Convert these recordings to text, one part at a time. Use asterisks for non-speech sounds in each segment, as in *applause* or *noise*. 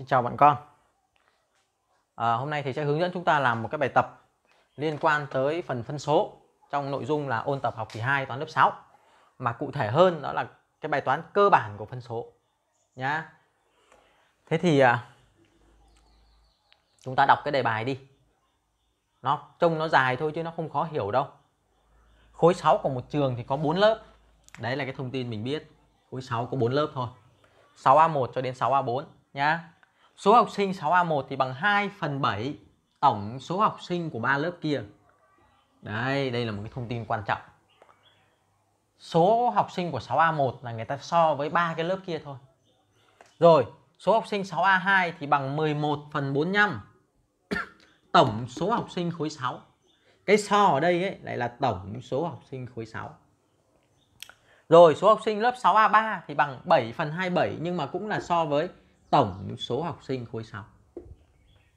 Xin chào bạn con à, Hôm nay thì sẽ hướng dẫn chúng ta làm một cái bài tập liên quan tới phần phân số trong nội dung là ôn tập học kỳ 2 toán lớp 6 mà cụ thể hơn đó là cái bài toán cơ bản của phân số nhá Thế thì à, chúng ta đọc cái đề bài đi nó trông nó dài thôi chứ nó không khó hiểu đâu khối 6 của một trường thì có 4 lớp đấy là cái thông tin mình biết khối 6 có 4 lớp thôi 6A1 cho đến 6A4 nhá Số học sinh 6A1 thì bằng 2 phần 7 tổng số học sinh của ba lớp kia. Đây, đây là một cái thông tin quan trọng. Số học sinh của 6A1 là người ta so với ba cái lớp kia thôi. Rồi, số học sinh 6A2 thì bằng 11 phần 45 *coughs* tổng số học sinh khối 6. Cái so ở đây ấy lại là tổng số học sinh khối 6. Rồi số học sinh lớp 6A3 thì bằng 7 phần 27 nhưng mà cũng là so với tổng số học sinh khối 6.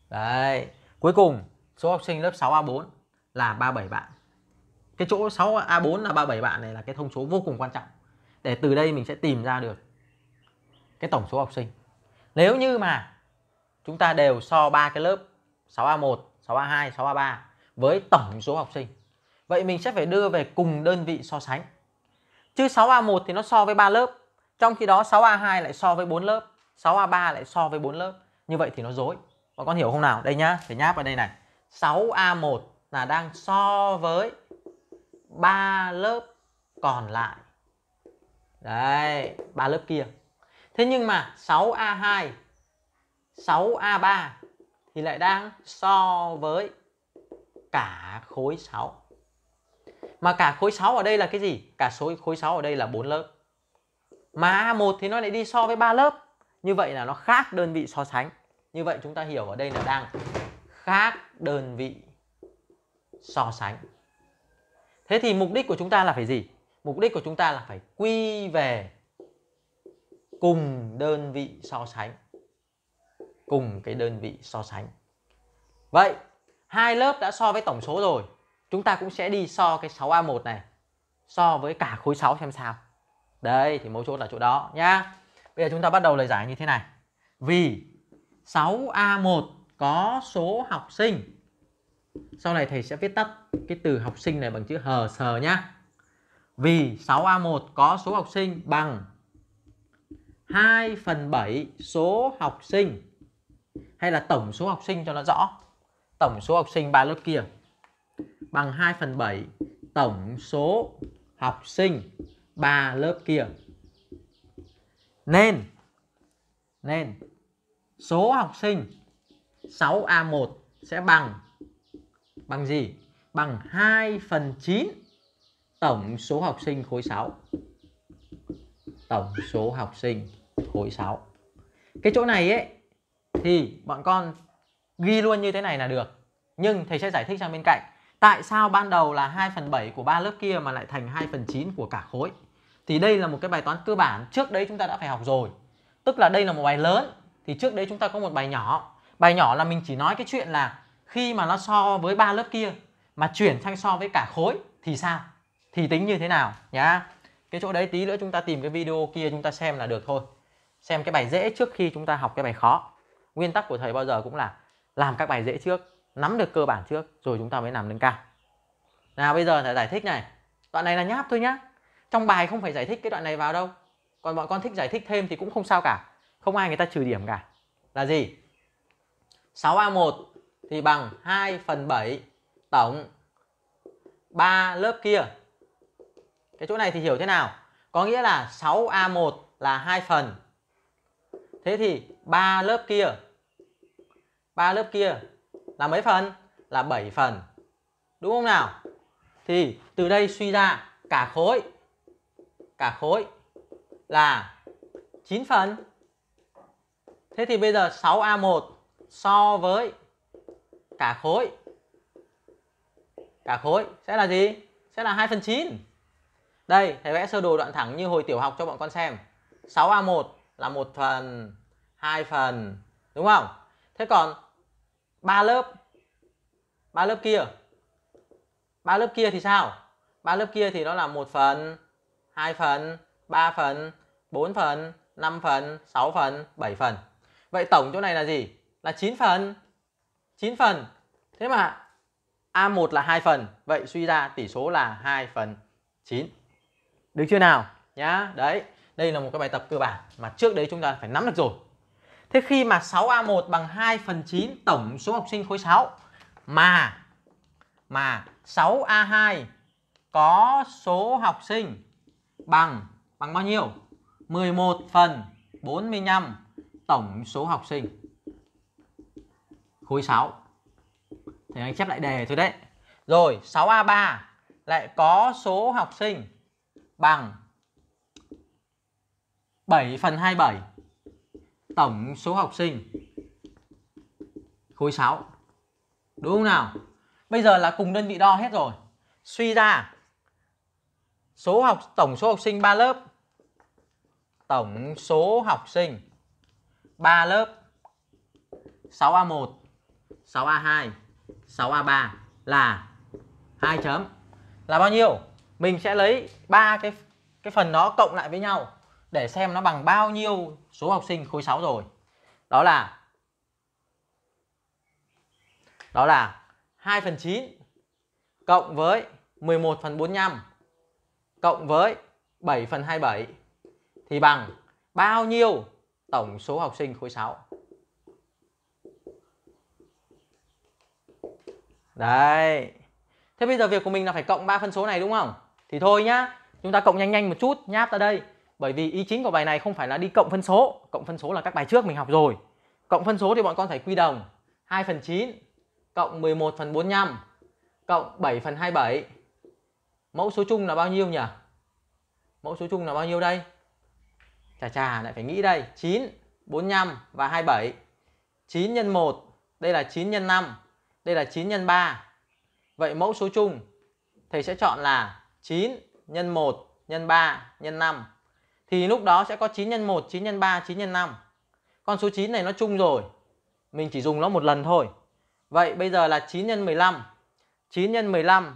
Đấy, cuối cùng số học sinh lớp 6A4 là 37 bạn. Cái chỗ 6A4 là 37 bạn này là cái thông số vô cùng quan trọng. Để từ đây mình sẽ tìm ra được cái tổng số học sinh. Nếu như mà chúng ta đều so ba cái lớp 6A1, 6A2, 6A3 với tổng số học sinh. Vậy mình sẽ phải đưa về cùng đơn vị so sánh. Chứ 6A1 thì nó so với 3 lớp, trong khi đó 6A2 lại so với 4 lớp 6A3 lại so với 4 lớp như vậy thì nó dối bọn con hiểu không nào đây nhá phải nháp vào đây này 6A1 là đang so với 3 lớp còn lại đấy ba lớp kia thế nhưng mà 6A2 6A3 thì lại đang so với cả khối 6 mà cả khối 6 ở đây là cái gì? Cả số khối 6 ở đây là 4 lớp. Mà A1 thì nó lại đi so với 3 lớp như vậy là nó khác đơn vị so sánh như vậy chúng ta hiểu ở đây là đang khác đơn vị so sánh thế thì mục đích của chúng ta là phải gì mục đích của chúng ta là phải quy về cùng đơn vị so sánh cùng cái đơn vị so sánh vậy hai lớp đã so với tổng số rồi chúng ta cũng sẽ đi so cái 6A1 này so với cả khối 6 xem sao đây thì mấu chốt là chỗ đó nhá Bây giờ chúng ta bắt đầu lời giải như thế này. Vì 6A1 có số học sinh. Sau này thầy sẽ viết tắt cái từ học sinh này bằng chữ hờ sờ nhá. Vì 6A1 có số học sinh bằng 2 phần 7 số học sinh hay là tổng số học sinh cho nó rõ. Tổng số học sinh ba lớp kia bằng 2 phần 7 tổng số học sinh ba lớp kia nên nên số học sinh 6A1 sẽ bằng bằng gì? Bằng 2 phần 9 tổng số học sinh khối 6. Tổng số học sinh khối 6. Cái chỗ này ấy thì bọn con ghi luôn như thế này là được. Nhưng thầy sẽ giải thích sang bên cạnh. Tại sao ban đầu là 2 phần 7 của ba lớp kia mà lại thành 2 phần 9 của cả khối? thì đây là một cái bài toán cơ bản trước đấy chúng ta đã phải học rồi tức là đây là một bài lớn thì trước đấy chúng ta có một bài nhỏ bài nhỏ là mình chỉ nói cái chuyện là khi mà nó so với ba lớp kia mà chuyển sang so với cả khối thì sao thì tính như thế nào nhá cái chỗ đấy tí nữa chúng ta tìm cái video kia chúng ta xem là được thôi xem cái bài dễ trước khi chúng ta học cái bài khó nguyên tắc của thầy bao giờ cũng là làm các bài dễ trước nắm được cơ bản trước rồi chúng ta mới làm nâng cao nào bây giờ thầy giải thích này đoạn này là nháp thôi nhá trong bài không phải giải thích cái đoạn này vào đâu còn bọn con thích giải thích thêm thì cũng không sao cả không ai người ta trừ điểm cả là gì 6A1 thì bằng 2 phần 7 tổng 3 lớp kia cái chỗ này thì hiểu thế nào có nghĩa là 6A1 là 2 phần thế thì 3 lớp kia 3 lớp kia là mấy phần là 7 phần đúng không nào thì từ đây suy ra cả khối cả khối là 9 phần. Thế thì bây giờ 6A1 so với cả khối cả khối sẽ là gì? Sẽ là 2 phần 9. Đây, thầy vẽ sơ đồ đoạn thẳng như hồi tiểu học cho bọn con xem. 6A1 là 1 phần, 2 phần, đúng không? Thế còn ba lớp ba lớp kia ba lớp kia thì sao? ba lớp kia thì nó là một phần 2 phần, 3 phần, 4 phần, 5 phần, 6 phần, 7 phần. Vậy tổng chỗ này là gì? Là 9 phần. 9 phần. Thế mà A1 là 2 phần. Vậy suy ra tỷ số là 2 phần 9. Được chưa nào? Nhá, đấy. Đây là một cái bài tập cơ bản mà trước đấy chúng ta phải nắm được rồi. Thế khi mà 6A1 bằng 2 phần 9 tổng số học sinh khối 6 mà mà 6A2 có số học sinh bằng bằng bao nhiêu? 11 phần 45 tổng số học sinh khối 6. Thì anh chép lại đề thôi đấy. Rồi, 6A3 lại có số học sinh bằng 7 phần 27 tổng số học sinh khối 6. Đúng không nào? Bây giờ là cùng đơn vị đo hết rồi. Suy ra số học tổng số học sinh 3 lớp tổng số học sinh 3 lớp 6A1 6A2 6A3 là 2 chấm là bao nhiêu mình sẽ lấy ba cái cái phần đó cộng lại với nhau để xem nó bằng bao nhiêu số học sinh khối 6 rồi đó là đó là 2 phần 9 cộng với 11 phần 45 cộng với 7 phần 27 thì bằng bao nhiêu tổng số học sinh khối 6? Đấy. Thế bây giờ việc của mình là phải cộng ba phân số này đúng không? Thì thôi nhá, chúng ta cộng nhanh nhanh một chút nháp ra đây. Bởi vì ý chính của bài này không phải là đi cộng phân số, cộng phân số là các bài trước mình học rồi. Cộng phân số thì bọn con phải quy đồng 2 phần 9 cộng 11 phần 45 cộng 7 phần 27 mẫu số chung là bao nhiêu nhỉ mẫu số chung là bao nhiêu đây chà chà lại phải nghĩ đây 9 45 và 27 9 nhân 1 đây là 9 nhân 5 đây là 9 nhân 3 vậy mẫu số chung thầy sẽ chọn là 9 nhân 1 nhân 3 nhân 5 thì lúc đó sẽ có 9 nhân 1 9 nhân 3 9 nhân 5 con số 9 này nó chung rồi mình chỉ dùng nó một lần thôi vậy bây giờ là 9 x 15 9 x 15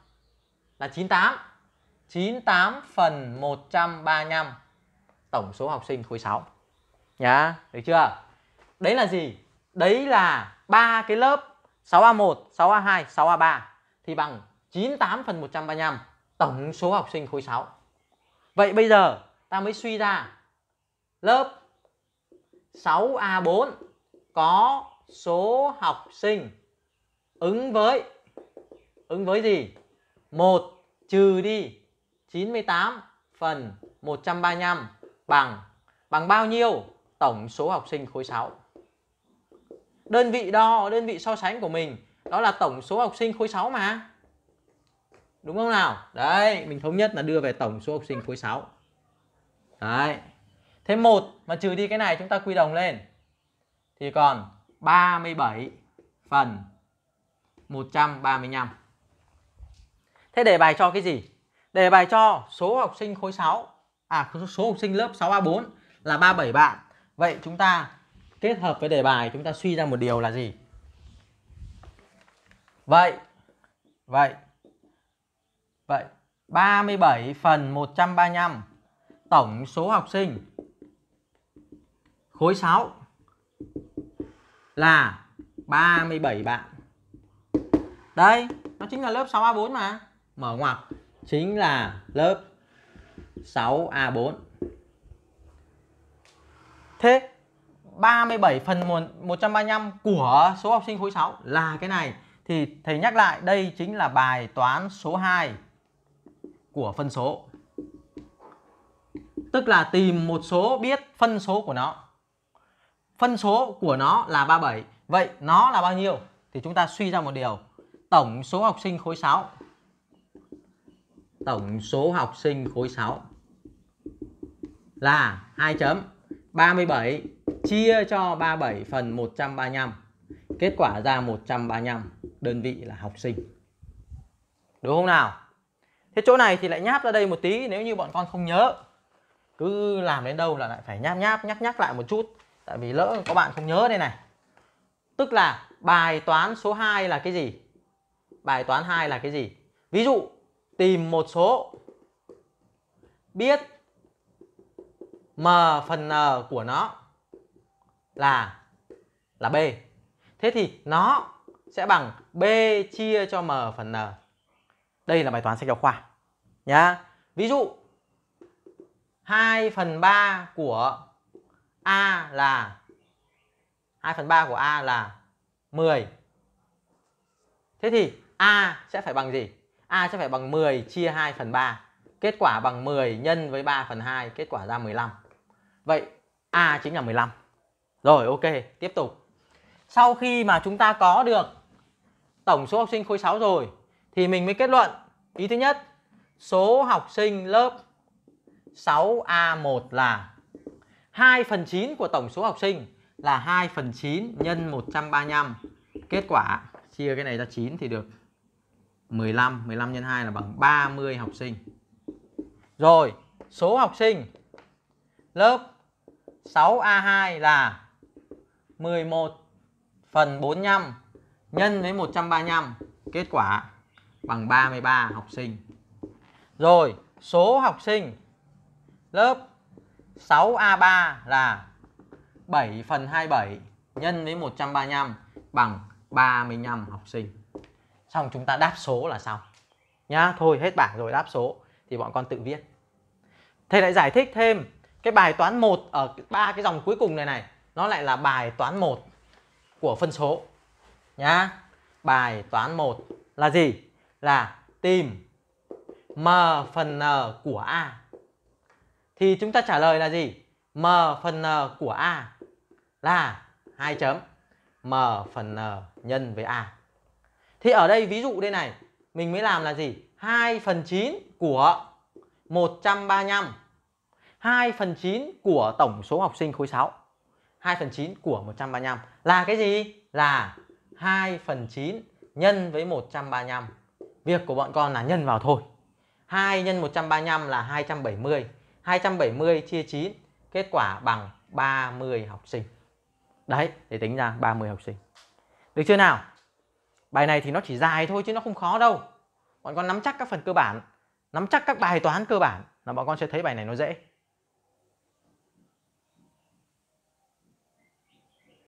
là 98. 98 phần 135 tổng số học sinh khối 6. Nhá, được chưa? Đấy là gì? Đấy là ba cái lớp 6A1, 6A2, 6A3 thì bằng 98 phần 135 tổng số học sinh khối 6. Vậy bây giờ ta mới suy ra lớp 6A4 có số học sinh ứng với ứng với gì? 1 trừ đi 98 phần 135 bằng bằng bao nhiêu? Tổng số học sinh khối 6. Đơn vị đo, đơn vị so sánh của mình đó là tổng số học sinh khối 6 mà. Đúng không nào? Đấy, mình thống nhất là đưa về tổng số học sinh khối 6. Đấy. Thế 1 mà trừ đi cái này chúng ta quy đồng lên. Thì còn 37 phần 135. Thế đề bài cho cái gì? Đề bài cho số học sinh khối 6 à số học sinh lớp 6A4 là 37 bạn. Vậy chúng ta kết hợp với đề bài chúng ta suy ra một điều là gì? Vậy vậy vậy 37 phần 135 tổng số học sinh khối 6 là 37 bạn. Đây, nó chính là lớp 6A4 mà mở ngoặc chính là lớp 6A4. Thế 37 phần 135 của số học sinh khối 6 là cái này. Thì thầy nhắc lại đây chính là bài toán số 2 của phân số. Tức là tìm một số biết phân số của nó. Phân số của nó là 37. Vậy nó là bao nhiêu? Thì chúng ta suy ra một điều. Tổng số học sinh khối 6 tổng số học sinh khối 6 là 2 chấm 37 chia cho 37 phần 135. Kết quả ra 135, đơn vị là học sinh. Đúng không nào? Thế chỗ này thì lại nháp ra đây một tí nếu như bọn con không nhớ. Cứ làm đến đâu là lại phải nháp nháp nhắc nhắc lại một chút. Tại vì lỡ có bạn không nhớ đây này. Tức là bài toán số 2 là cái gì? Bài toán 2 là cái gì? Ví dụ tìm một số biết m phần n của nó là là b. Thế thì nó sẽ bằng b chia cho m phần n. Đây là bài toán sách giáo khoa nhá. Ví dụ 2 phần 3 của a là 2 phần 3 của a là 10. Thế thì a sẽ phải bằng gì? A sẽ phải bằng 10 chia 2 phần 3. Kết quả bằng 10 nhân với 3 phần 2, kết quả ra 15. Vậy A chính là 15. Rồi ok, tiếp tục. Sau khi mà chúng ta có được tổng số học sinh khối 6 rồi thì mình mới kết luận ý thứ nhất số học sinh lớp 6A1 là 2 phần 9 của tổng số học sinh là 2 phần 9 nhân 135 kết quả chia cái này ra 9 thì được 15, 15 nhân 2 là bằng 30 học sinh. Rồi, số học sinh lớp 6A2 là 11 phần 45 nhân với 135, kết quả bằng 33 học sinh. Rồi, số học sinh lớp 6A3 là 7 phần 27 nhân với 135 bằng 35 học sinh xong chúng ta đáp số là xong nhá thôi hết bảng rồi đáp số thì bọn con tự viết thầy lại giải thích thêm cái bài toán 1 ở ba cái dòng cuối cùng này này nó lại là bài toán 1 của phân số nhá bài toán 1 là gì là tìm m phần n của a thì chúng ta trả lời là gì m phần n của a là hai chấm m phần n nhân với a thì ở đây ví dụ đây này, mình mới làm là gì? 2 phần 9 của 135. 2 phần 9 của tổng số học sinh khối 6. 2 phần 9 của 135 là cái gì? Là 2 phần 9 nhân với 135. Việc của bọn con là nhân vào thôi. 2 nhân 135 là 270. 270 chia 9 kết quả bằng 30 học sinh. Đấy, để tính ra 30 học sinh. Được chưa nào? Bài này thì nó chỉ dài thôi chứ nó không khó đâu. Bọn con nắm chắc các phần cơ bản, nắm chắc các bài toán cơ bản là bọn con sẽ thấy bài này nó dễ.